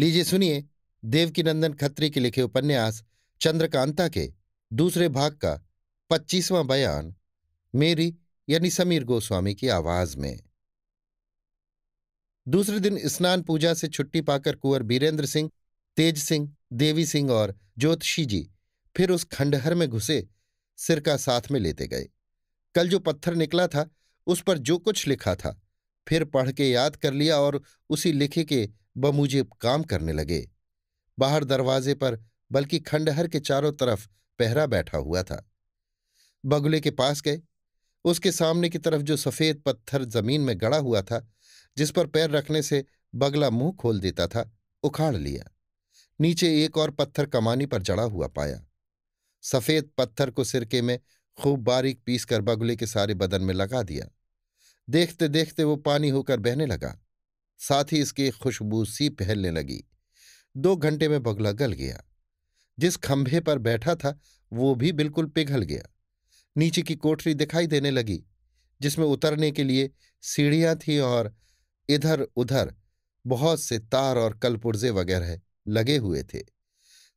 लीजिए सुनिए देवकीनंदन खत्री के लिखे उपन्यास चंद्रकांता के दूसरे भाग का पच्चीसवां बयान मेरी यानी समीर गोस्वामी की आवाज में दूसरे दिन स्नान पूजा से छुट्टी पाकर कुंवर बीरेंद्र सिंह तेज सिंह देवी सिंह और ज्योतिषी जी फिर उस खंडहर में घुसे सिर का साथ में लेते गए कल जो पत्थर निकला था उस पर जो कुछ लिखा था फिर पढ़ के याद कर लिया और उसी लिखे के बमूजे काम करने लगे बाहर दरवाजे पर बल्कि खंडहर के चारों तरफ पहरा बैठा हुआ था बगुले के पास गए उसके सामने की तरफ जो सफ़ेद पत्थर जमीन में गड़ा हुआ था जिस पर पैर रखने से बगला मुंह खोल देता था उखाड़ लिया नीचे एक और पत्थर कमानी पर जड़ा हुआ पाया सफ़ेद पत्थर को सिरके में खूब बारीक पीसकर बगुले के सारे बदन में लगा दिया देखते देखते वो पानी होकर बहने लगा साथ ही इसकी खुशबू सी पहलने लगी दो घंटे में बगला गल गया जिस खंभे पर बैठा था वो भी बिल्कुल पिघल गया नीचे की कोठरी दिखाई देने लगी जिसमें उतरने के लिए सीढ़ियां थीं और इधर उधर बहुत से तार और कलपुर्जे वगैरह लगे हुए थे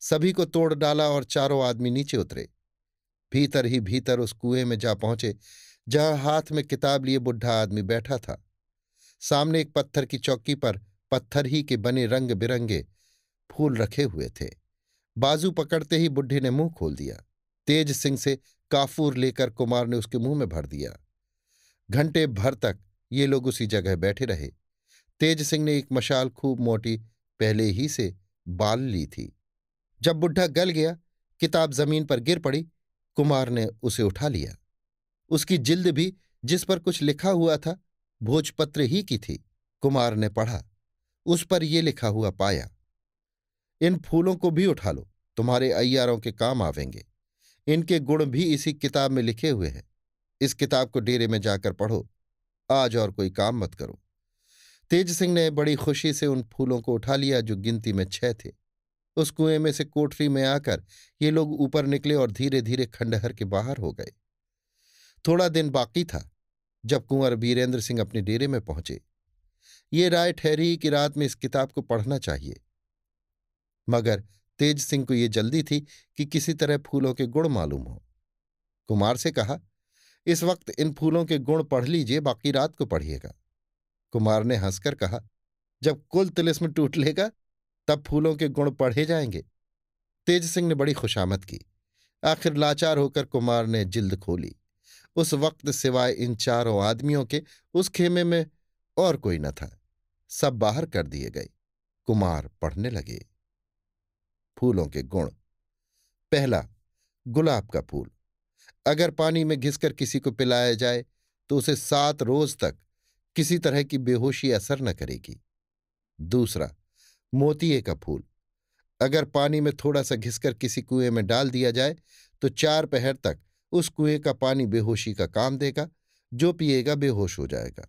सभी को तोड़ डाला और चारों आदमी नीचे उतरे भीतर ही भीतर उस कुएं में जा पहुंचे जहां हाथ में किताब लिए बुढ़ा आदमी बैठा था सामने एक पत्थर की चौकी पर पत्थर ही के बने रंग बिरंगे फूल रखे हुए थे बाजू पकड़ते ही बुढ़ी ने मुंह खोल दिया तेज सिंह से काफूर लेकर कुमार ने उसके मुंह में भर दिया घंटे भर तक ये लोग उसी जगह बैठे रहे तेज सिंह ने एक मशाल खूब मोटी पहले ही से बाल ली थी जब बुढ़ा गल गया किताब जमीन पर गिर पड़ी कुमार ने उसे उठा लिया उसकी जिल्द भी जिस पर कुछ लिखा हुआ था भोजपत्र ही की थी कुमार ने पढ़ा उस पर ये लिखा हुआ पाया इन फूलों को भी उठा लो तुम्हारे अय्यारों के काम आवेंगे इनके गुण भी इसी किताब में लिखे हुए हैं इस किताब को डेरे में जाकर पढ़ो आज और कोई काम मत करो तेज सिंह ने बड़ी खुशी से उन फूलों को उठा लिया जो गिनती में छह थे उस कुएं में से कोठरी में आकर ये लोग ऊपर निकले और धीरे धीरे खंडहर के बाहर हो गए थोड़ा दिन बाकी था जब कुंवर वीरेंद्र सिंह अपने डेरे में पहुंचे ये राय ठहरी कि रात में इस किताब को पढ़ना चाहिए मगर तेज सिंह को यह जल्दी थी कि किसी तरह फूलों के गुण मालूम हो कुमार से कहा इस वक्त इन फूलों के गुण पढ़ लीजिए बाकी रात को पढ़िएगा कुमार ने हंसकर कहा जब कुल तिलिस्म टूट लेगा तब फूलों के गुण पढ़े जाएंगे तेज सिंह ने बड़ी खुशामद की आखिर लाचार होकर कुमार ने जिल्द खोली उस वक्त सिवाय इन चारों आदमियों के उस खेमे में और कोई न था सब बाहर कर दिए गए कुमार पढ़ने लगे फूलों के गुण पहला गुलाब का फूल अगर पानी में घिसकर किसी को पिलाया जाए तो उसे सात रोज तक किसी तरह की बेहोशी असर न करेगी दूसरा मोतिये का फूल अगर पानी में थोड़ा सा घिसकर किसी कुएं में डाल दिया जाए तो चार पहर तक उस कुएं का पानी बेहोशी का काम देगा जो पिएगा बेहोश हो जाएगा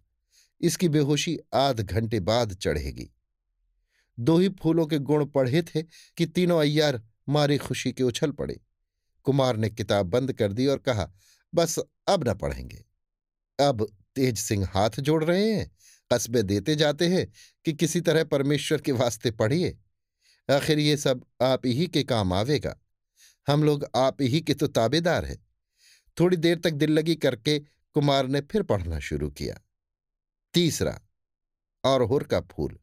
इसकी बेहोशी आध घंटे बाद चढ़ेगी दो ही फूलों के गुण पढ़े थे कि तीनों अय्यार मारी खुशी के उछल पड़े कुमार ने किताब बंद कर दी और कहा बस अब न पढ़ेंगे अब तेज सिंह हाथ जोड़ रहे हैं कस्बे देते जाते हैं कि किसी तरह परमेश्वर के वास्ते पढ़िए आखिर ये सब आप ही के काम आवेगा हम लोग आप ही के तो ताबेदार हैं थोड़ी देर तक दिल लगी करके कुमार ने फिर पढ़ना शुरू किया तीसरा और हुर का फूल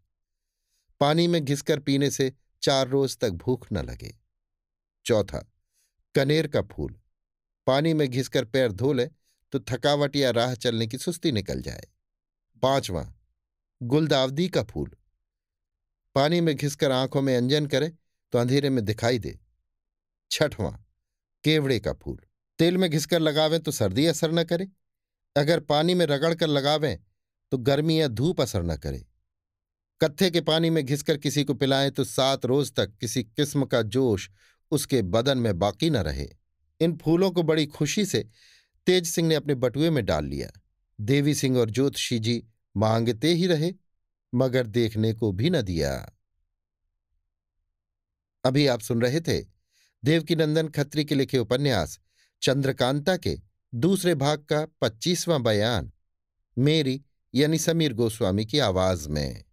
पानी में घिसकर पीने से चार रोज तक भूख न लगे चौथा कनेर का फूल पानी में घिसकर पैर धो ले तो थकावट या राह चलने की सुस्ती निकल जाए पांचवा गुलदावदी का फूल पानी में घिसकर आंखों में अंजन करे तो अंधेरे में दिखाई दे छठवां केवड़े का फूल तेल में घिसकर लगावें तो सर्दी असर न करे अगर पानी में रगड़ कर लगावें तो गर्मी या धूप असर न करे कत्थे के पानी में घिसकर किसी को पिलाएं तो सात रोज तक किसी किस्म का जोश उसके बदन में बाकी न रहे इन फूलों को बड़ी खुशी से तेज सिंह ने अपने बटुए में डाल लिया देवी सिंह और ज्योतिषी जी मांगते ही रहे मगर देखने को भी न दिया अभी आप सुन रहे थे देवकीनंदन खत्री के लिखे उपन्यास चंद्रकांता के दूसरे भाग का पच्चीसवां बयान मेरी यानी समीर गोस्वामी की आवाज में